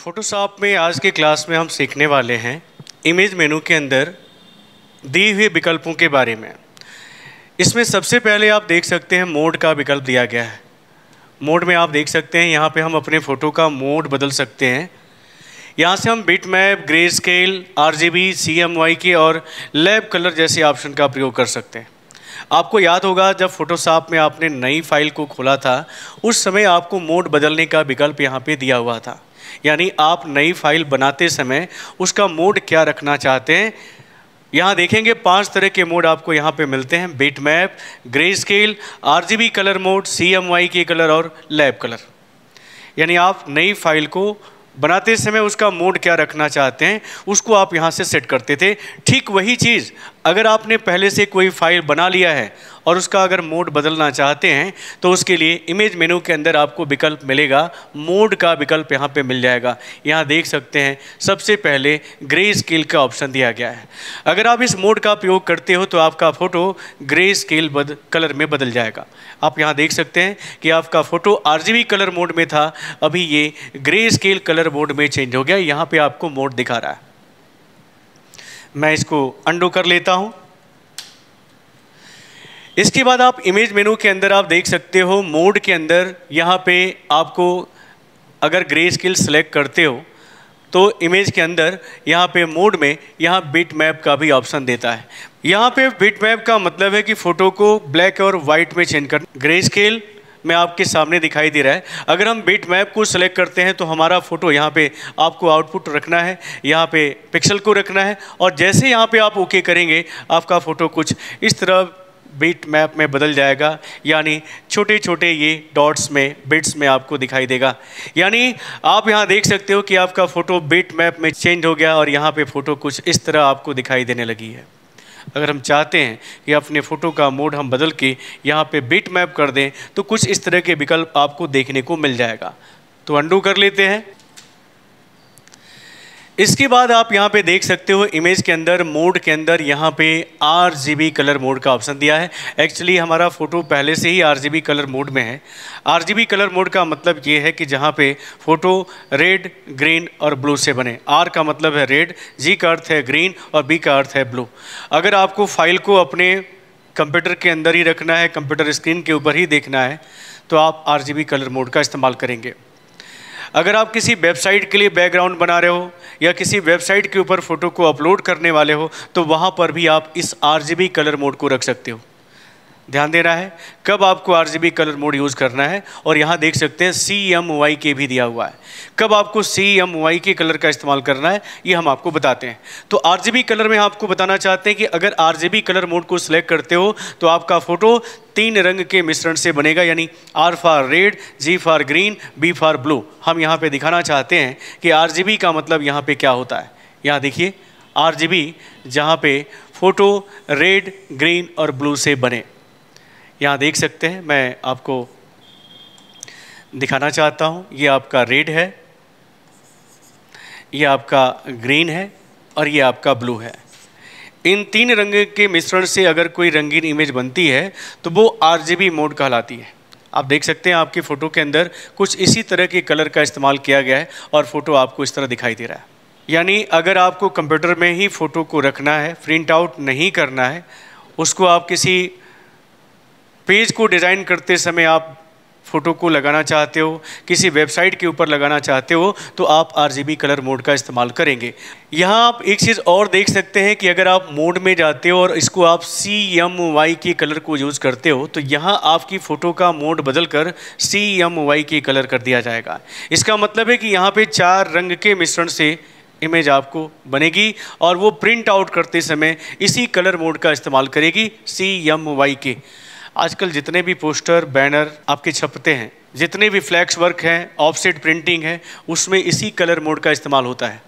Photoshop में आज के क्लास में हम सीखने वाले हैं इमेज मेनू के अंदर दिए हुए विकल्पों के बारे में इसमें सबसे पहले आप देख सकते हैं मोड का विकल्प दिया गया है मोड में आप देख सकते हैं यहाँ पे हम अपने फ़ोटो का मोड बदल सकते हैं यहाँ से हम bitmap greyscale R G B C M Y K और लैब कलर जैसे ऑप्शन का प्रयोग कर सकते हैं आपको याद होगा जब फोटोशॉप में आपने नई फाइल को खोला था उस समय आपको मोड बदलने का विकल्प यहाँ पे दिया हुआ था यानी आप नई फाइल बनाते समय उसका मोड क्या रखना चाहते हैं यहाँ देखेंगे पांच तरह के मोड आपको यहाँ पे मिलते हैं bitmap greyscale R colour mode C CMY K colour और लैब कलर यानी आप नई फाइल को बनाते समय उसका मोड क्या रखना चाहते हैं उसको आप यहाँ से सेट करते थे ठीक वही चीज़ अगर आपने पहले से कोई फाइल बना लिया है और उसका अगर मोड बदलना चाहते हैं तो उसके लिए इमेज मेनू के अंदर आपको विकल्प मिलेगा मोड का विकल्प यहाँ पे मिल जाएगा यहाँ देख सकते हैं सबसे पहले ग्रे स्केल का ऑप्शन दिया गया है अगर आप इस मोड का उपयोग करते हो तो आपका फ़ोटो ग्रे स्केल बद, कलर में बदल जाएगा आप यहाँ देख सकते हैं कि आपका फ़ोटो आर कलर मोड में था अभी ये ग्रे स्केल कलर मोड में चेंज हो गया यहाँ पर आपको मोड दिखा रहा है मैं इसको अंडो कर लेता हूँ इसके बाद आप इमेज मेनू के अंदर आप देख सकते हो मोड के अंदर यहाँ पे आपको अगर ग्रे स्किल सेलेक्ट करते हो तो इमेज के अंदर यहाँ पे मोड में यहाँ बिट मैप का भी ऑप्शन देता है यहाँ पे बिट मैप का मतलब है कि फ़ोटो को ब्लैक और वाइट में चेंज कर ग्रे स्केल में आपके सामने दिखाई दे रहा है अगर हम बिट मैप को सिलेक्ट करते हैं तो हमारा फ़ोटो यहाँ पे आपको आउटपुट रखना है यहाँ पे पिक्सल को रखना है और जैसे यहाँ पे आप ओके करेंगे आपका फ़ोटो कुछ इस तरह बीट मैप में बदल जाएगा यानी छोटे छोटे ये डॉट्स में बिट्स में आपको दिखाई देगा यानी आप यहाँ देख सकते हो कि आपका फ़ोटो बीट मैप में चेंज हो गया और यहाँ पे फ़ोटो कुछ इस तरह आपको दिखाई देने लगी है अगर हम चाहते हैं कि अपने फ़ोटो का मोड हम बदल के यहाँ पे बीट मैप कर दें तो कुछ इस तरह के विकल्प आपको देखने को मिल जाएगा तो अंडू कर लेते हैं इसके बाद आप यहाँ पे देख सकते हो इमेज के अंदर मोड के अंदर यहाँ पे आर कलर मोड का ऑप्शन दिया है एक्चुअली हमारा फ़ोटो पहले से ही आर कलर मोड में है आर कलर मोड का मतलब ये है कि जहाँ पे फ़ोटो रेड ग्रीन और ब्लू से बने आर का मतलब है रेड जी का अर्थ है ग्रीन और बी का अर्थ है ब्लू अगर आपको फाइल को अपने कंप्यूटर के अंदर ही रखना है कंप्यूटर स्क्रीन के ऊपर ही देखना है तो आप आर कलर मोड का इस्तेमाल करेंगे अगर आप किसी वेबसाइट के लिए बैकग्राउंड बना रहे हो या किसी वेबसाइट के ऊपर फ़ोटो को अपलोड करने वाले हो तो वहाँ पर भी आप इस आर कलर मोड को रख सकते हो ध्यान दे रहा है कब आपको आर कलर मोड यूज़ करना है और यहाँ देख सकते हैं सी एम वाई के भी दिया हुआ है कब आपको C M Y K colour का इस्तेमाल करना है ये हम आपको बताते हैं तो आर कलर में आपको बताना चाहते हैं कि अगर आर कलर मोड को सिलेक्ट करते हो तो आपका फ़ोटो तीन रंग के मिश्रण से बनेगा यानी R for red G for green B for blue हम यहाँ पर दिखाना चाहते हैं कि आर का मतलब यहाँ पर क्या होता है यहाँ देखिए आर जी जहाँ फ़ोटो रेड ग्रीन और ब्लू से बने यहाँ देख सकते हैं मैं आपको दिखाना चाहता हूँ ये आपका रेड है ये आपका ग्रीन है और ये आपका ब्लू है इन तीन रंग के मिश्रण से अगर कोई रंगीन इमेज बनती है तो वो आर मोड कहलाती है आप देख सकते हैं आपकी फ़ोटो के अंदर कुछ इसी तरह के कलर का इस्तेमाल किया गया है और फ़ोटो आपको इस तरह दिखाई दे रहा है यानी अगर आपको कंप्यूटर में ही फ़ोटो को रखना है प्रिंट आउट नहीं करना है उसको आप किसी पेज को डिज़ाइन करते समय आप फ़ोटो को लगाना चाहते हो किसी वेबसाइट के ऊपर लगाना चाहते हो तो आप आर कलर मोड का इस्तेमाल करेंगे यहाँ आप एक चीज़ और देख सकते हैं कि अगर आप मोड में जाते हो और इसको आप C M Y K colour को यूज़ करते हो तो यहाँ आपकी फ़ोटो का मोड बदल कर C M Y K colour कर दिया जाएगा इसका मतलब है कि यहाँ पर चार रंग के मिश्रण से इमेज आपको बनेगी और वो प्रिंट आउट करते समय इसी कलर मोड का इस्तेमाल करेगी सी एम वाई के आजकल जितने भी पोस्टर बैनर आपके छपते हैं जितने भी फ्लैक्स वर्क हैं ऑफसेट प्रिंटिंग है उसमें इसी कलर मोड का इस्तेमाल होता है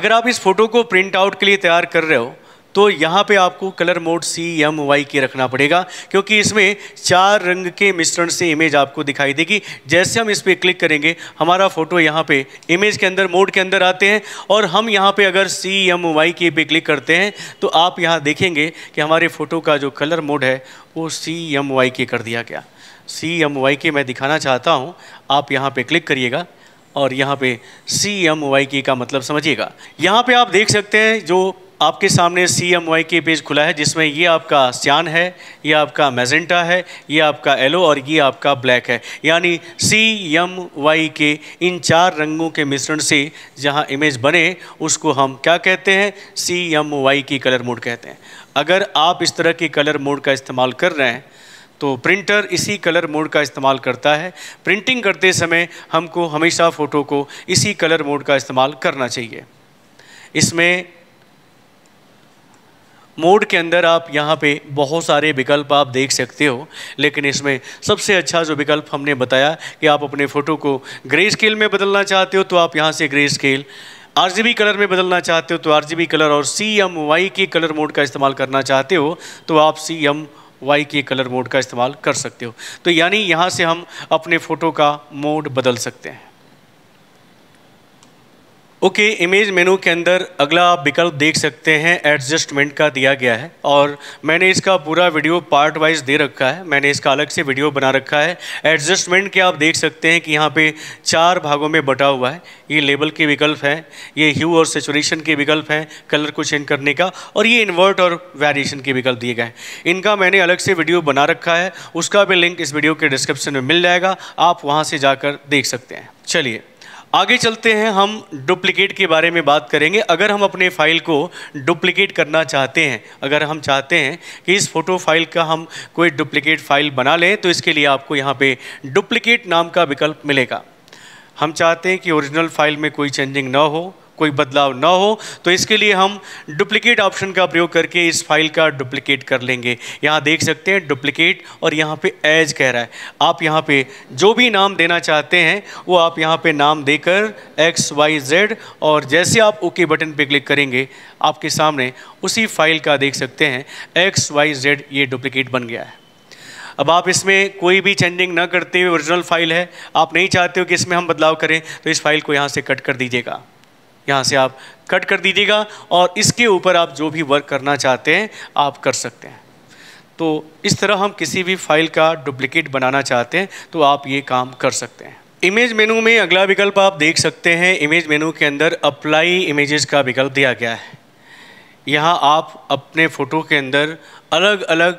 अगर आप इस फोटो को प्रिंट आउट के लिए तैयार कर रहे हो तो यहाँ पे आपको colour mode C M Y K रखना पड़ेगा क्योंकि इसमें चार रंग के मिश्रण से इमेज आपको दिखाई देगी जैसे हम इस पर क्लिक करेंगे हमारा फोटो यहाँ पे इमेज के अंदर मोड के अंदर आते हैं और हम यहाँ पे अगर सी एम वाई के पे क्लिक करते हैं तो आप यहाँ देखेंगे कि हमारे फ़ोटो का जो कलर मोड है वो सी एम वाई के कर दिया गया सी एम वाई के मैं दिखाना चाहता हूँ आप यहाँ पर क्लिक करिएगा और यहाँ पे सी एम वाई के का मतलब समझिएगा यहाँ पे आप देख सकते हैं जो आपके सामने C M Y K page खुला है जिसमें ये आपका सियान है ये आपका मेजेंटा है ये आपका येलो और ये आपका ब्लैक है यानी सी एम वाई के इन चार रंगों के मिश्रण से जहाँ इमेज बने उसको हम क्या कहते हैं C M Y K colour mode कहते हैं अगर आप इस तरह के कलर मोड का इस्तेमाल कर रहे हैं तो प्रिंटर इसी कलर मोड का इस्तेमाल करता है प्रिंटिंग करते समय हमको हमेशा फ़ोटो को इसी कलर मोड का इस्तेमाल करना चाहिए इसमें मोड के अंदर आप यहाँ पे बहुत सारे विकल्प आप देख सकते हो लेकिन इसमें सबसे अच्छा जो विकल्प हमने बताया कि आप अपने फ़ोटो को ग्रे स्केल में बदलना चाहते हो तो आप यहाँ से ग्रे स्केल आर कलर में बदलना चाहते हो तो आर कलर और C M Y K colour mode का इस्तेमाल करना चाहते हो तो आप C M Y K colour mode का इस्तेमाल कर सकते हो तो यानी यहाँ से हम अपने फ़ोटो का मोड बदल सकते हैं ओके इमेज मेनू के अंदर अगला आप विकल्प देख सकते हैं एडजस्टमेंट का दिया गया है और मैंने इसका पूरा वीडियो पार्ट वाइज दे रखा है मैंने इसका अलग से वीडियो बना रखा है एडजस्टमेंट के आप देख सकते हैं कि यहाँ पे चार भागों में बटा हुआ है ये लेबल के विकल्प हैं ये ह्यू और सेचुरेशन के विकल्प हैं कलर को चेंज करने का और ये इन्वर्ट और वेरिएशन के विकल्प दिए गए हैं इनका मैंने अलग से वीडियो बना रखा है उसका भी लिंक इस वीडियो के डिस्क्रिप्शन में मिल जाएगा आप वहाँ से जाकर देख सकते हैं चलिए आगे चलते हैं हम डुप्लीकेट के बारे में बात करेंगे अगर हम अपने फाइल को डुप्लीकेट करना चाहते हैं अगर हम चाहते हैं कि इस फोटो फाइल का हम कोई डुप्लीकेट फाइल बना लें तो इसके लिए आपको यहाँ पे डुप्लीकेट नाम का विकल्प मिलेगा हम चाहते हैं कि ओरिजिनल फाइल में कोई चेंजिंग ना हो कोई बदलाव ना हो तो इसके लिए हम डुप्लीकेट ऑप्शन का प्रयोग करके इस फाइल का डुप्लीकेट कर लेंगे यहाँ देख सकते हैं डुप्लीकेट और यहाँ पे एज कह रहा है आप यहाँ पे जो भी नाम देना चाहते हैं वो आप यहाँ पे नाम देकर एक्स वाई जेड और जैसे आप ओके बटन पे क्लिक करेंगे आपके सामने उसी फाइल का देख सकते हैं एक्स वाई जेड ये डुप्लीकेट बन गया है अब आप इसमें कोई भी चेंजिंग ना करते हुए ओरिजिनल फाइल है आप नहीं चाहते हो कि इसमें हम बदलाव करें तो इस फाइल को यहाँ से कट कर दीजिएगा यहाँ से आप कट कर दीजिएगा और इसके ऊपर आप जो भी वर्क करना चाहते हैं आप कर सकते हैं तो इस तरह हम किसी भी फाइल का डुप्लीकेट बनाना चाहते हैं तो आप ये काम कर सकते हैं इमेज मेनू में अगला विकल्प आप देख सकते हैं इमेज मेनू के अंदर अप्लाई इमेजेस का विकल्प दिया गया है यहाँ आप अपने फ़ोटो के अंदर अलग अलग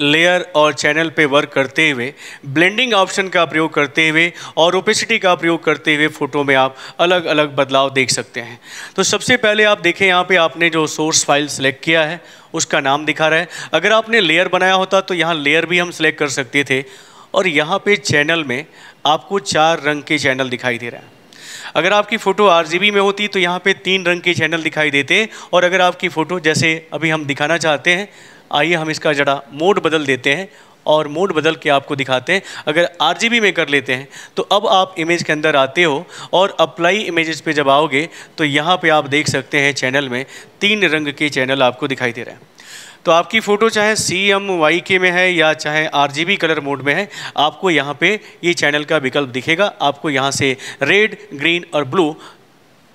लेयर और चैनल पे वर्क करते हुए ब्लेंडिंग ऑप्शन का प्रयोग करते हुए और ओपेसिटी का प्रयोग करते हुए फ़ोटो में आप अलग अलग बदलाव देख सकते हैं तो सबसे पहले आप देखें यहाँ पे आपने जो सोर्स फाइल सेलेक्ट किया है उसका नाम दिखा रहा है अगर आपने लेयर बनाया होता तो यहाँ लेयर भी हम सेलेक्ट कर सकते थे और यहाँ पर चैनल में आपको चार रंग के चैनल दिखाई दे रहे हैं अगर आपकी फ़ोटो आर में होती तो यहाँ पे तीन रंग के चैनल दिखाई देते और अगर आपकी फ़ोटो जैसे अभी हम दिखाना चाहते हैं आइए हम इसका जरा मोड बदल देते हैं और मोड बदल के आपको दिखाते हैं अगर आर में कर लेते हैं तो अब आप इमेज के अंदर आते हो और अप्लाई इमेजेस पे जब आओगे तो यहाँ पे आप देख सकते हैं चैनल में तीन रंग के चैनल आपको दिखाई दे रहे हैं तो आपकी फ़ोटो चाहे सी एम वाई के में है या चाहे R G B colour mode में है आपको यहाँ पे ये चैनल का विकल्प दिखेगा आपको यहाँ से रेड ग्रीन और ब्लू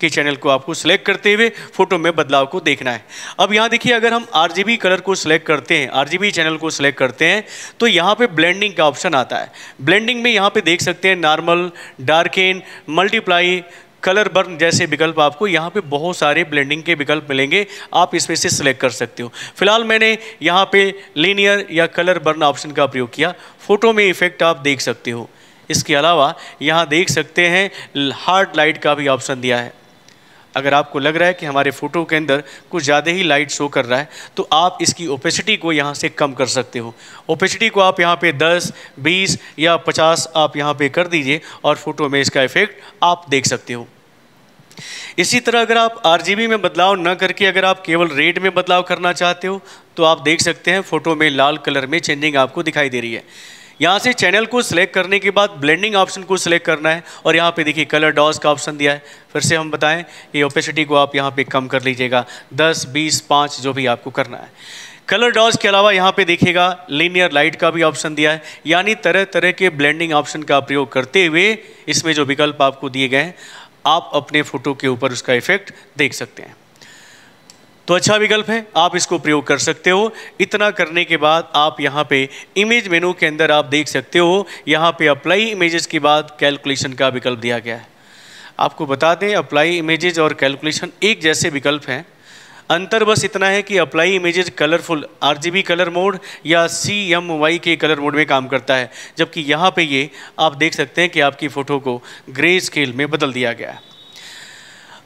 के चैनल को आपको सेलेक्ट करते हुए फोटो में बदलाव को देखना है अब यहाँ देखिए अगर हम आर कलर को सिलेक्ट करते हैं आर चैनल को सिलेक्ट करते हैं तो यहाँ पे ब्लेंडिंग का ऑप्शन आता है ब्लेंडिंग में यहाँ पे देख सकते हैं normal darken multiply colour burn जैसे विकल्प आपको यहाँ पे बहुत सारे ब्लेंडिंग के विकल्प मिलेंगे आप इसमें से सिलेक्ट कर सकते हो फिलहाल मैंने यहाँ पे लीनियर या कलर बर्न ऑप्शन का प्रयोग किया फोटो में इफेक्ट आप देख सकते हो इसके अलावा यहाँ देख सकते हैं हार्ड लाइट का भी ऑप्शन दिया है अगर आपको लग रहा है कि हमारे फ़ोटो के अंदर कुछ ज़्यादा ही लाइट शो कर रहा है तो आप इसकी ओपेसिटी को यहाँ से कम कर सकते हो ओपेसिटी को आप यहाँ पे 10, 20 या 50 आप यहाँ पे कर दीजिए और फोटो में इसका इफ़ेक्ट आप देख सकते हो इसी तरह अगर आप आर में बदलाव न करके अगर आप केवल रेड में बदलाव करना चाहते हो तो आप देख सकते हैं फ़ोटो में लाल कलर में चेंजिंग आपको दिखाई दे रही है यहाँ से चैनल को सिलेक्ट करने के बाद ब्लेंडिंग ऑप्शन को सिलेक्ट करना है और यहाँ पे देखिए कलर डॉस का ऑप्शन दिया है फिर से हम बताएं कि ओपेसिटी को आप यहाँ पे कम कर लीजिएगा 10, 20, 5 जो भी आपको करना है कलर डॉज के अलावा यहाँ पे देखिएगा लीनियर लाइट का भी ऑप्शन दिया है यानी तरह तरह के ब्लेंडिंग ऑप्शन का प्रयोग करते हुए इसमें जो विकल्प आपको दिए गए हैं आप अपने फ़ोटो के ऊपर उसका इफेक्ट देख सकते हैं तो अच्छा विकल्प है आप इसको प्रयोग कर सकते हो इतना करने के बाद आप यहाँ पे इमेज मेनू के अंदर आप देख सकते हो यहाँ पे अप्लाई इमेजेस के बाद कैलकुलेशन का विकल्प दिया गया है आपको बता दें अप्लाई इमेजेस और कैलकुलेशन एक जैसे विकल्प हैं अंतर बस इतना है कि apply images colourful R colour mode या C M Y K colour mode में काम करता है जबकि यहाँ पर ये आप देख सकते हैं कि आपकी फ़ोटो को ग्रे स्केल में बदल दिया गया है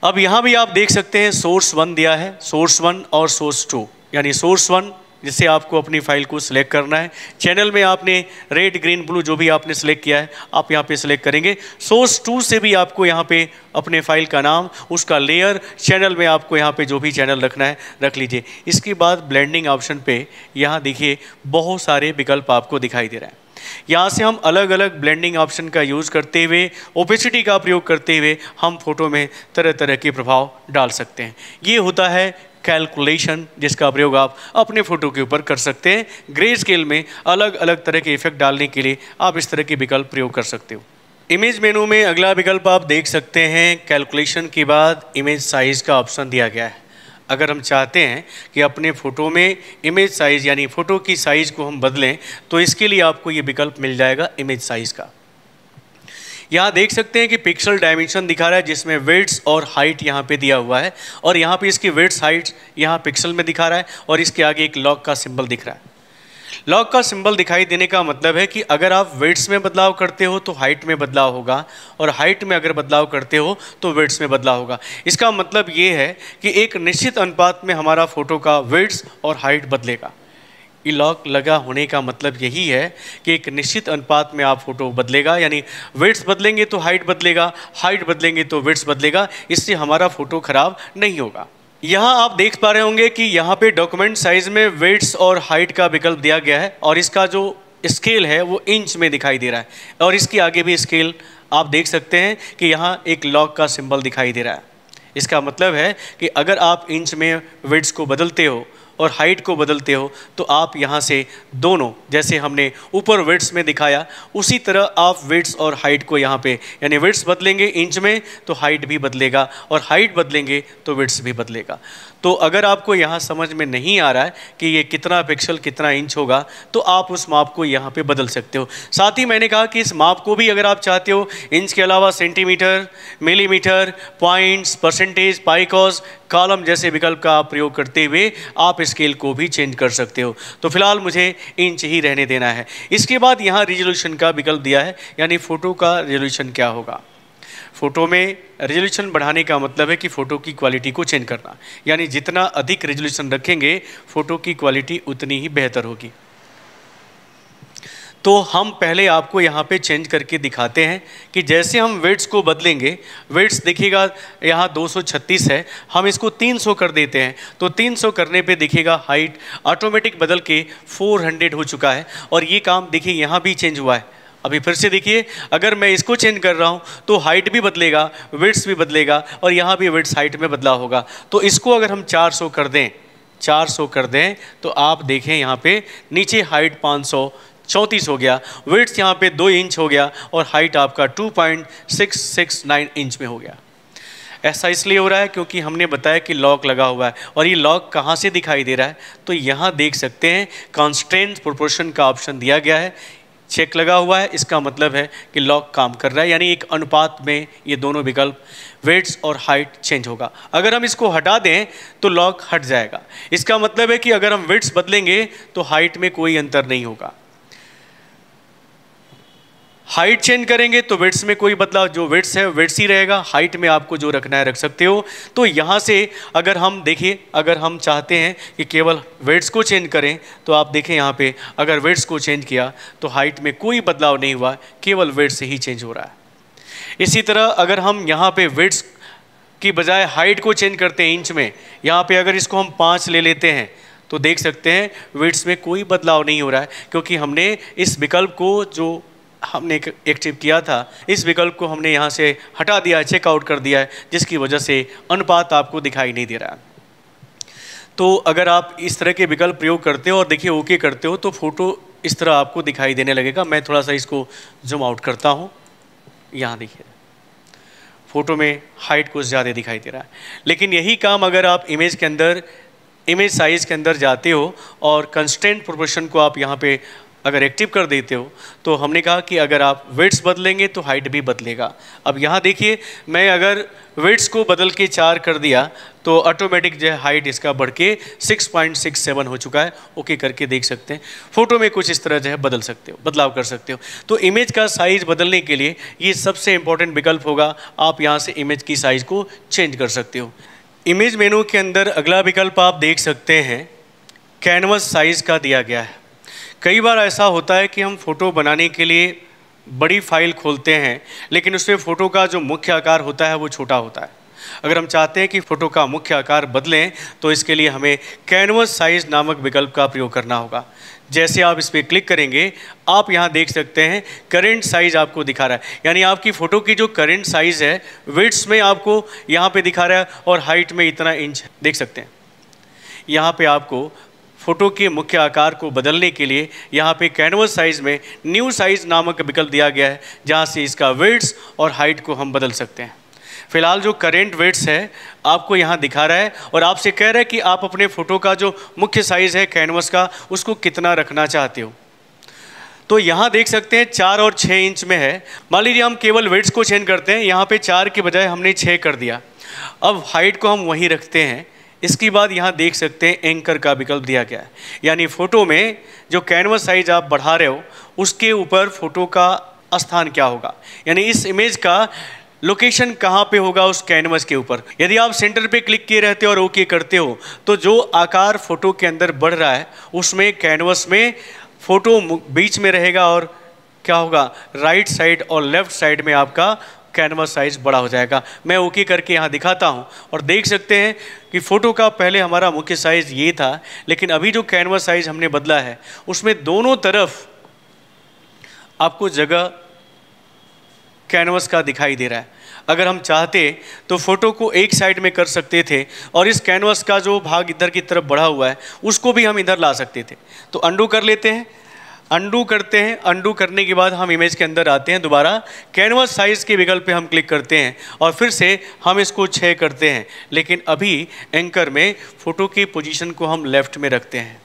अब यहाँ भी आप देख सकते हैं सोर्स वन दिया है सोर्स वन और सोर्स टू यानी सोर्स वन जिससे आपको अपनी फाइल को सिलेक्ट करना है चैनल में आपने रेड ग्रीन ब्लू जो भी आपने सेलेक्ट किया है आप यहाँ पे सिलेक्ट करेंगे सोर्स टू से भी आपको यहाँ पे अपने फाइल का नाम उसका लेयर चैनल में आपको यहाँ पे जो भी चैनल रखना है रख लीजिए इसके बाद ब्लेंडिंग ऑप्शन पे यहाँ देखिए बहुत सारे विकल्प आपको दिखाई दे रहे हैं यहाँ से हम अलग अलग ब्लेंडिंग ऑप्शन का यूज़ करते हुए ओपेसिटी का प्रयोग करते हुए हम फोटो में तरह तरह के प्रभाव डाल सकते हैं ये होता है कैलकुलेशन जिसका प्रयोग आप अपने फ़ोटो के ऊपर कर सकते हैं ग्रे स्केल में अलग अलग तरह के इफेक्ट डालने के लिए आप इस तरह के विकल्प प्रयोग कर सकते हो इमेज मेनू में अगला विकल्प आप देख सकते हैं कैलकुलेशन के बाद इमेज साइज़ का ऑप्शन दिया गया है अगर हम चाहते हैं कि अपने फ़ोटो में इमेज साइज़ यानी फ़ोटो की साइज़ को हम बदलें तो इसके लिए आपको ये विकल्प मिल जाएगा इमेज साइज़ का यहाँ देख सकते हैं कि पिक्सल डायमेंशन दिखा रहा है जिसमें वेट्स और हाइट यहाँ पे दिया हुआ है और यहाँ पे इसकी वेट्स हाइट यहाँ पिक्सल में दिखा रहा है और इसके आगे एक लॉक का सिंबल दिख रहा है लॉग का सिंबल दिखाई देने का मतलब है कि अगर आप वेट्स में बदलाव करते हो तो हाइट में बदलाव होगा और हाइट में अगर बदलाव करते हो तो वेट्स में बदलाव होगा इसका मतलब ये है कि एक निश्चित अनुपात में हमारा फ़ोटो का वेट्स और हाइट बदलेगा ई लॉक लगा होने का मतलब यही है कि एक निश्चित अनुपात में आप फोटो बदलेगा यानी वेट्स बदलेंगे तो हाइट बदलेगा हाइट बदलेंगे तो वेट्स बदलेगा इससे हमारा फ़ोटो ख़राब नहीं होगा यहाँ आप देख पा रहे होंगे कि यहाँ पे डॉक्यूमेंट साइज में वेट्स और हाइट का विकल्प दिया गया है और इसका जो स्केल है वो इंच में दिखाई दे रहा है और इसके आगे भी स्केल आप देख सकते हैं कि यहाँ एक लॉक का सिंबल दिखाई दे रहा है इसका मतलब है कि अगर आप इंच में वेट्स को बदलते हो और हाइट को बदलते हो तो आप यहाँ से दोनों जैसे हमने ऊपर वेट्स में दिखाया उसी तरह आप वेट्स और हाइट को यहाँ पे यानी वेट्स बदलेंगे इंच में तो हाइट भी बदलेगा और हाइट बदलेंगे तो वेट्स भी बदलेगा तो अगर आपको यहाँ समझ में नहीं आ रहा है कि ये कितना पिक्सल कितना इंच होगा तो आप उस माप को यहाँ पे बदल सकते हो साथ ही मैंने कहा कि इस माप को भी अगर आप चाहते हो इंच के अलावा centimetre millimetre points percentage picas column जैसे विकल्प का आप प्रयोग करते हुए आप स्केल को भी चेंज कर सकते हो तो फिलहाल मुझे इंच ही रहने देना है इसके बाद यहाँ रिजोल्यूशन का विकल्प दिया है यानी फ़ोटो का रेजोल्यूशन क्या होगा फ़ोटो में रेजोल्यूशन बढ़ाने का मतलब है कि फ़ोटो की क्वालिटी को चेंज करना यानी जितना अधिक रेजोल्यूशन रखेंगे फ़ोटो की क्वालिटी उतनी ही बेहतर होगी तो हम पहले आपको यहाँ पे चेंज करके दिखाते हैं कि जैसे हम वेट्स को बदलेंगे वेट्स देखिएगा यहाँ 236 है हम इसको 300 कर देते हैं तो 300 करने पे देखिएगा हाइट ऑटोमेटिक बदल के 400 हो चुका है और ये काम देखिए यहाँ भी चेंज हुआ है अभी फिर से देखिए अगर मैं इसको चेंज कर रहा हूँ तो हाइट भी बदलेगा विड्स भी बदलेगा और यहाँ भी विड्स हाइट में बदला होगा तो इसको अगर हम 400 कर दें 400 कर दें तो आप देखें यहाँ पे नीचे हाइट 500 चौंतीस हो गया वेट्स यहाँ पे दो इंच हो गया और हाइट आपका 2.669 इंच में हो गया ऐसा इसलिए हो रहा है क्योंकि हमने बताया कि लॉक लगा हुआ है और ये लॉक कहाँ से दिखाई दे रहा है तो यहाँ देख सकते हैं कॉन्स्टेंट प्रोपोर्शन का ऑप्शन दिया गया है चेक लगा हुआ है इसका मतलब है कि लॉक काम कर रहा है यानी एक अनुपात में ये दोनों विकल्प वेट्स और हाइट चेंज होगा अगर हम इसको हटा दें तो लॉक हट जाएगा इसका मतलब है कि अगर हम वेट्स बदलेंगे तो हाइट में कोई अंतर नहीं होगा हाइट चेंज करेंगे तो वेट्स में कोई बदलाव जो वेट्स है वेट्स ही रहेगा हाइट में आपको जो रखना है रख सकते हो तो यहाँ से अगर हम देखें अगर हम चाहते हैं कि केवल वेट्स को चेंज करें तो आप देखें यहाँ पे अगर वेट्स को चेंज किया तो हाइट में कोई बदलाव नहीं हुआ केवल वेट्स ही चेंज हो रहा है इसी तरह अगर हम यहाँ पर वेट्स की बजाय हाइट को चेंज करते हैं इंच में यहाँ पर अगर इसको हम पाँच ले लेते हैं तो देख सकते हैं वेट्स में कोई बदलाव नहीं हो रहा है क्योंकि हमने इस विकल्प को जो हमने एक एक्टिव किया था इस विकल्प को हमने यहाँ से हटा दिया है चेकआउट कर दिया है जिसकी वजह से अनुपात आपको दिखाई नहीं दे रहा है तो अगर आप इस तरह के विकल्प प्रयोग करते हो और देखिए ओके करते हो तो फोटो इस तरह आपको दिखाई देने लगेगा मैं थोड़ा सा इसको जूम आउट करता हूँ यहाँ देखिए फ़ोटो में हाइट कुछ ज़्यादा दिखाई दे रहा है लेकिन यही काम अगर आप इमेज के अंदर इमेज साइज़ के अंदर जाते हो और कंस्टेंट प्रोपोर्शन को आप यहाँ पे अगर एक्टिव कर देते हो तो हमने कहा कि अगर आप वेट्स बदलेंगे तो हाइट भी बदलेगा अब यहाँ देखिए मैं अगर वेट्स को बदल के चार कर दिया तो ऑटोमेटिक जो है हाइट इसका बढ़ के 6.67 हो चुका है ओके करके देख सकते हैं फ़ोटो में कुछ इस तरह जो है बदल सकते हो बदलाव कर सकते हो तो इमेज का साइज़ बदलने के लिए ये सबसे इम्पॉर्टेंट विकल्प होगा आप यहाँ से इमेज की साइज़ को चेंज कर सकते हो इमेज मेनू के अंदर अगला विकल्प आप देख सकते हैं कैनवस साइज़ का दिया गया है कई बार ऐसा होता है कि हम फ़ोटो बनाने के लिए बड़ी फाइल खोलते हैं लेकिन उसमें फ़ोटो का जो मुख्य आकार होता है वो छोटा होता है अगर हम चाहते हैं कि फ़ोटो का मुख्य आकार बदलें तो इसके लिए हमें कैनवस साइज नामक विकल्प का प्रयोग करना होगा जैसे आप इस पर क्लिक करेंगे आप यहाँ देख सकते हैं करेंट साइज़ आपको दिखा रहा है यानी आपकी फ़ोटो की जो करेंट साइज़ है वेट्स में आपको यहाँ पर दिखा रहा है और हाइट में इतना इंच देख सकते हैं यहाँ पर आपको फ़ोटो के मुख्य आकार को बदलने के लिए यहाँ पे कैनवस साइज़ में न्यू साइज़ नामक विकल्प दिया गया है जहाँ से इसका वेट्स और हाइट को हम बदल सकते हैं फिलहाल जो करेंट वेट्स है आपको यहाँ दिखा रहा है और आपसे कह रहा है कि आप अपने फ़ोटो का जो मुख्य साइज़ है कैनवस का उसको कितना रखना चाहते हो तो यहाँ देख सकते हैं चार और छः इंच में है मान लीजिए हम केवल वेट्स को चेंज करते हैं यहाँ पे चार के बजाय हमने छः कर दिया अब हाइट को हम वहीं रखते हैं इसके बाद यहाँ देख सकते हैं एंकर का विकल्प दिया गया है यानी फ़ोटो में जो कैनवस साइज आप बढ़ा रहे हो उसके ऊपर फोटो का स्थान क्या होगा यानी इस इमेज का लोकेशन कहाँ पे होगा उस कैनवस के ऊपर यदि आप सेंटर पे क्लिक किए रहते हो और ओके करते हो तो जो आकार फ़ोटो के अंदर बढ़ रहा है उसमें कैनवस में फ़ोटो बीच में रहेगा और क्या होगा राइट साइड और लेफ्ट साइड में आपका कैनवास साइज़ बड़ा हो जाएगा मैं ओके करके यहाँ दिखाता हूँ और देख सकते हैं कि फ़ोटो का पहले हमारा मुख्य साइज़ ये था लेकिन अभी जो कैनवास साइज़ हमने बदला है उसमें दोनों तरफ आपको जगह कैनवास का दिखाई दे रहा है अगर हम चाहते तो फ़ोटो को एक साइड में कर सकते थे और इस कैनवास का जो भाग इधर की तरफ बढ़ा हुआ है उसको भी हम इधर ला सकते थे तो अंडू कर लेते हैं अंडू करते हैं अंडू करने के बाद हम इमेज के अंदर आते हैं दोबारा कैनवस साइज़ के विकल्प पे हम क्लिक करते हैं और फिर से हम इसको छः करते हैं लेकिन अभी एंकर में फ़ोटो की पोजीशन को हम लेफ़्ट में रखते हैं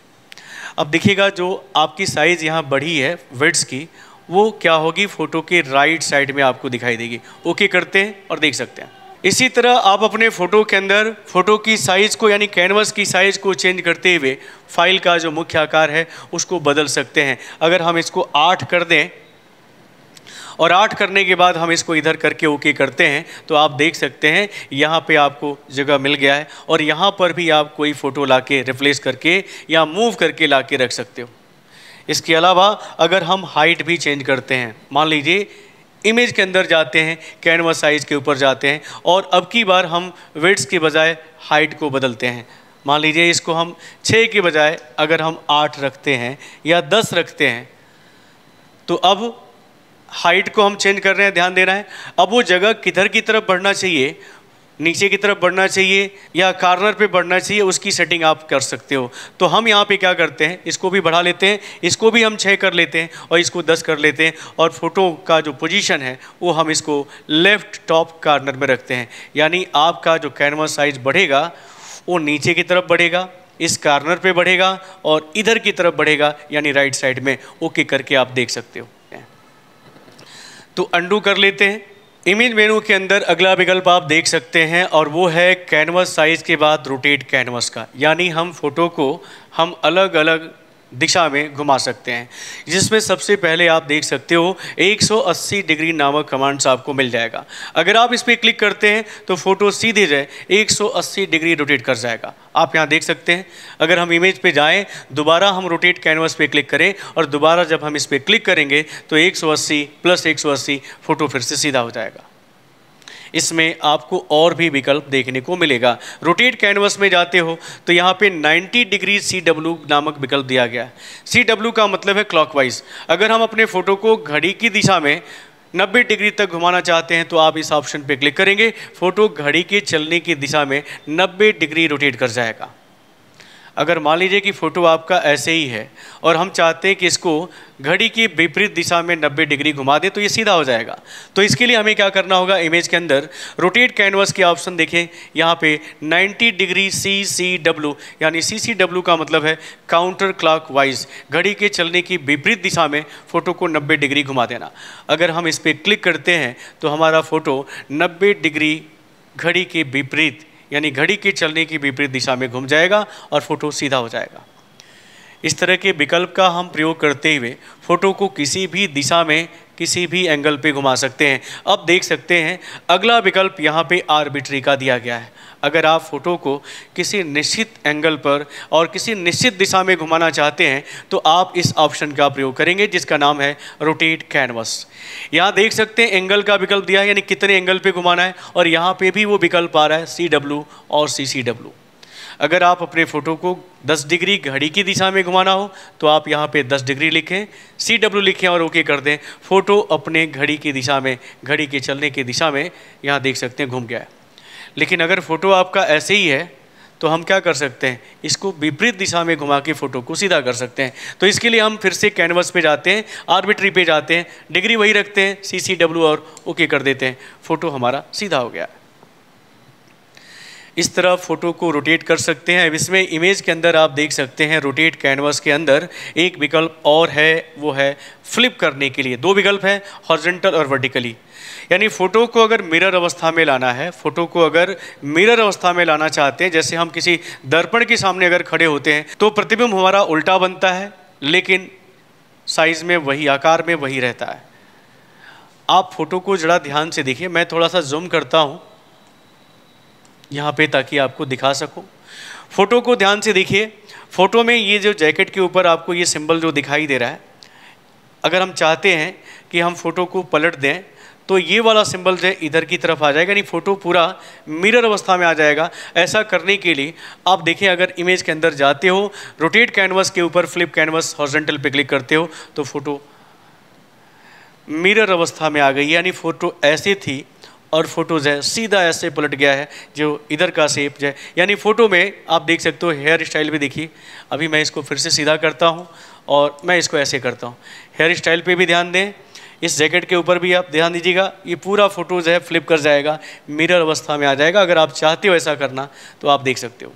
अब देखिएगा जो आपकी साइज़ यहाँ बढ़ी है वर्ड्स की वो क्या होगी फ़ोटो के राइट साइड में आपको दिखाई देगी ओके करते हैं और देख सकते हैं इसी तरह आप अपने फ़ोटो के अंदर फ़ोटो की साइज़ को यानी कैनवस की साइज़ को चेंज करते हुए फाइल का जो मुख्य आकार है उसको बदल सकते हैं अगर हम इसको आठ कर दें और आठ करने के बाद हम इसको इधर करके ओके करते हैं तो आप देख सकते हैं यहाँ पे आपको जगह मिल गया है और यहाँ पर भी आप कोई फ़ोटो ला के रिप्लेस करके या मूव करके ला के रख सकते हो इसके अलावा अगर हम हाइट भी चेंज करते हैं मान लीजिए इमेज के अंदर जाते हैं कैनवस साइज के ऊपर जाते हैं और अब की बार हम वेट्स के बजाय हाइट को बदलते हैं मान लीजिए इसको हम छः के बजाय अगर हम आठ रखते हैं या दस रखते हैं तो अब हाइट को हम चेंज कर रहे हैं ध्यान दे रहे हैं अब वो जगह किधर की तरफ बढ़ना चाहिए नीचे की तरफ बढ़ना चाहिए या कार्नर पे बढ़ना चाहिए उसकी सेटिंग आप कर सकते हो तो हम यहाँ पे क्या करते हैं इसको भी बढ़ा लेते हैं इसको भी हम छः कर लेते हैं और इसको दस कर लेते हैं और फ़ोटो का जो पोजीशन है वो हम इसको लेफ़्ट टॉप कार्नर में रखते हैं यानी आपका जो कैनवस साइज़ बढ़ेगा वो नीचे की तरफ बढ़ेगा इस कार्नर पर बढ़ेगा और इधर की तरफ बढ़ेगा यानी राइट साइड में ओके करके आप देख सकते हो तो अंडू कर लेते हैं इमेज मेनू के अंदर अगला विकल्प आप देख सकते हैं और वो है कैनवस साइज़ के बाद रोटेट कैनवस का यानी हम फोटो को हम अलग अलग दिशा में घुमा सकते हैं जिसमें सबसे पहले आप देख सकते हो 180 डिग्री नामक कमांड्स आपको मिल जाएगा अगर आप इस पर क्लिक करते हैं तो फोटो सीधे जाए 180 डिग्री रोटेट कर जाएगा आप यहाँ देख सकते हैं अगर हम इमेज पे जाएं दोबारा हम रोटेट कैनवस पे क्लिक करें और दोबारा जब हम इस पर क्लिक करेंगे तो एक प्लस एक फोटो फिर से सीधा हो जाएगा इसमें आपको और भी विकल्प देखने को मिलेगा रोटेट कैनवस में जाते हो तो यहाँ पे 90 डिग्री सी डब्ल्यू नामक विकल्प दिया गया है सी डब्ल्यू का मतलब है क्लॉकवाइज अगर हम अपने फ़ोटो को घड़ी की दिशा में 90 डिग्री तक घुमाना चाहते हैं तो आप इस ऑप्शन पे क्लिक करेंगे फ़ोटो घड़ी के चलने की दिशा में 90 डिग्री रोटेट कर जाएगा अगर मान लीजिए कि फ़ोटो आपका ऐसे ही है और हम चाहते हैं कि इसको घड़ी की विपरीत दिशा में 90 डिग्री घुमा दें तो ये सीधा हो जाएगा तो इसके लिए हमें क्या करना होगा इमेज के अंदर रोटेट कैनवस के ऑप्शन देखें यहाँ पे 90 डिग्री सी सी डब्ल्यू यानी सी सी डब्ल्यू का मतलब है काउंटर क्लाक वाइज घड़ी के चलने की विपरीत दिशा में फ़ोटो को नब्बे डिग्री घुमा देना अगर हम इस पर क्लिक करते हैं तो हमारा फ़ोटो नब्बे डिग्री घड़ी के विपरीत यानी घड़ी के चलने की विपरीत दिशा में घूम जाएगा और फोटो सीधा हो जाएगा इस तरह के विकल्प का हम प्रयोग करते हुए फोटो को किसी भी दिशा में किसी भी एंगल पे घुमा सकते हैं अब देख सकते हैं अगला विकल्प यहाँ पे आर्बिट्री का दिया गया है अगर आप फ़ोटो को किसी निश्चित एंगल पर और किसी निश्चित दिशा में घुमाना चाहते हैं तो आप इस ऑप्शन का प्रयोग करेंगे जिसका नाम है रोटेट कैनवस यहाँ देख सकते हैं एंगल का विकल्प दिया है यानी कितने एंगल पे घुमाना है और यहाँ पे भी वो विकल्प आ रहा है सी डब्ल्यू और सी सी डब्ल्यू अगर आप अपने फ़ोटो को 10 डिग्री घड़ी की दिशा में घुमाना हो तो आप यहाँ पे 10 डिग्री लिखें सी डब्ल्यू लिखें और ओके कर दें फ़ोटो अपने घड़ी की दिशा में घड़ी के चलने की दिशा में यहाँ देख सकते हैं घूम गया है लेकिन अगर फ़ोटो आपका ऐसे ही है तो हम क्या कर सकते हैं इसको विपरीत दिशा में घुमा के फ़ोटो को सीधा कर सकते हैं तो इसके लिए हम फिर से कैनवस पे जाते हैं आर्बिट्री पे जाते हैं डिग्री वही रखते हैं सी सी डब्ल्यू और ओके कर देते हैं फ़ोटो हमारा सीधा हो गया इस तरह फ़ोटो को रोटेट कर सकते हैं अब इसमें इमेज के अंदर आप देख सकते हैं रोटेट कैनवास के अंदर एक विकल्प और है वो है फ्लिप करने के लिए दो विकल्प हैं हॉर्जेंटल और वर्टिकली यानी फ़ोटो को अगर मिरर अवस्था में लाना है फ़ोटो को अगर मिरर अवस्था में लाना चाहते हैं जैसे हम किसी दर्पण के सामने अगर खड़े होते हैं तो प्रतिबिंब हमारा उल्टा बनता है लेकिन साइज़ में वही आकार में वही रहता है आप फ़ोटो को जरा ध्यान से देखिए मैं थोड़ा सा जूम करता हूँ यहाँ पे ताकि आपको दिखा सको फ़ोटो को ध्यान से देखिए फ़ोटो में ये जो जैकेट के ऊपर आपको ये सिंबल जो दिखाई दे रहा है अगर हम चाहते हैं कि हम फ़ोटो को पलट दें तो ये वाला सिंबल जो है इधर की तरफ आ जाएगा यानी फ़ोटो पूरा मिरर अवस्था में आ जाएगा ऐसा करने के लिए आप देखें अगर इमेज के अंदर जाते हो रोटेट कैनवस के ऊपर फ्लिप कैनवस हॉर्जेंटल पे क्लिक करते हो तो फ़ोटो मिरर अवस्था में आ गई यानी फ़ोटो ऐसे थी और फोटोज़ है सीधा ऐसे पलट गया है जो इधर का सेप है यानी फ़ोटो में आप देख सकते हो हेयर स्टाइल भी देखिए अभी मैं इसको फिर से सीधा करता हूँ और मैं इसको ऐसे करता हूँ हेयर स्टाइल पे भी ध्यान दें इस जैकेट के ऊपर भी आप ध्यान दीजिएगा ये पूरा फ़ोटोज़ है फ्लिप कर जाएगा मिरर अवस्था में आ जाएगा अगर आप चाहते हो ऐसा करना तो आप देख सकते हो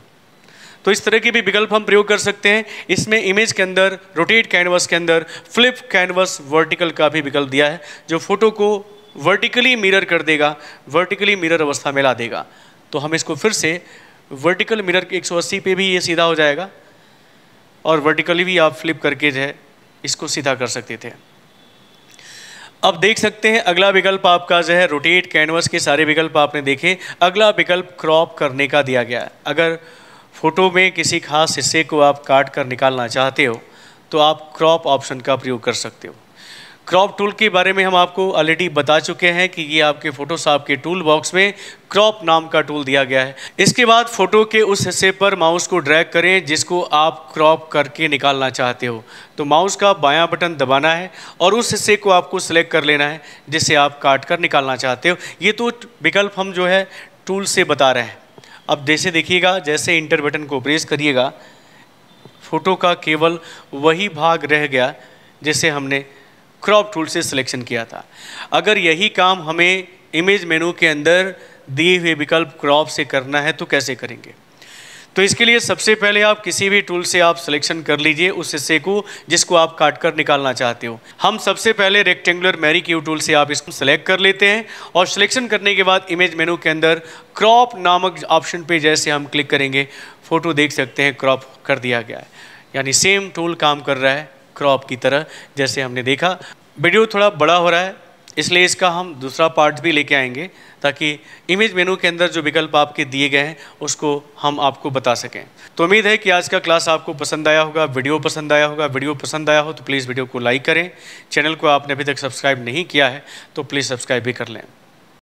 तो इस तरह के भी विकल्प हम प्रयोग कर सकते हैं इसमें इमेज के अंदर रोटेट कैनवस के अंदर फ्लिप कैनवस वर्टिकल का भी विकल्प दिया है जो फोटो को वर्टिकली मिरर कर देगा वर्टिकली मिरर अवस्था में ला देगा तो हम इसको फिर से वर्टिकल मिरर 180 पे भी ये सीधा हो जाएगा और वर्टिकली भी आप फ्लिप करके जो है इसको सीधा कर सकते थे अब देख सकते हैं अगला विकल्प आपका जो है रोटेट कैनवस के सारे विकल्प आपने देखे अगला विकल्प क्रॉप करने का दिया गया है अगर फोटो में किसी खास हिस्से को आप काट कर निकालना चाहते हो तो आप क्रॉप ऑप्शन का प्रयोग कर सकते हो क्रॉप टूल के बारे में हम आपको ऑलरेडी बता चुके हैं कि ये आपके फोटोशॉप के टूल बॉक्स में क्रॉप नाम का टूल दिया गया है इसके बाद फोटो के उस हिस्से पर माउस को ड्रैग करें जिसको आप क्रॉप करके निकालना चाहते हो तो माउस का बायां बटन दबाना है और उस हिस्से को आपको सिलेक्ट कर लेना है जिसे आप काट कर निकालना चाहते हो ये तो विकल्प हम जो है टूल से बता रहे हैं अब जैसे देखिएगा जैसे इंटर बटन को प्रेस करिएगा फ़ोटो का केवल वही भाग रह गया जिसे हमने क्रॉप टूल से सिलेक्शन किया था अगर यही काम हमें इमेज मेनू के अंदर दिए हुए विकल्प क्रॉप से करना है तो कैसे करेंगे तो इसके लिए सबसे पहले आप किसी भी टूल से आप सिलेक्शन कर लीजिए उस हिस्से को जिसको आप काट कर निकालना चाहते हो हम सबसे पहले रेक्टेंगुलर मैरी क्यू टूल से आप इसको सिलेक्ट कर लेते हैं और सिलेक्शन करने के बाद इमेज मेनू के अंदर क्रॉप नामक ऑप्शन पे जैसे हम क्लिक करेंगे फ़ोटो देख सकते हैं क्रॉप कर दिया गया है यानी सेम टूल काम कर रहा है क्रॉप की तरह जैसे हमने देखा वीडियो थोड़ा बड़ा हो रहा है इसलिए इसका हम दूसरा पार्ट भी लेके आएंगे ताकि इमेज मेनू के अंदर जो विकल्प आपके दिए गए हैं उसको हम आपको बता सकें तो उम्मीद है कि आज का क्लास आपको पसंद आया होगा वीडियो पसंद आया होगा वीडियो पसंद आया हो तो प्लीज़ वीडियो को लाइक करें चैनल को आपने अभी तक सब्सक्राइब नहीं किया है तो प्लीज़ सब्सक्राइब भी कर लें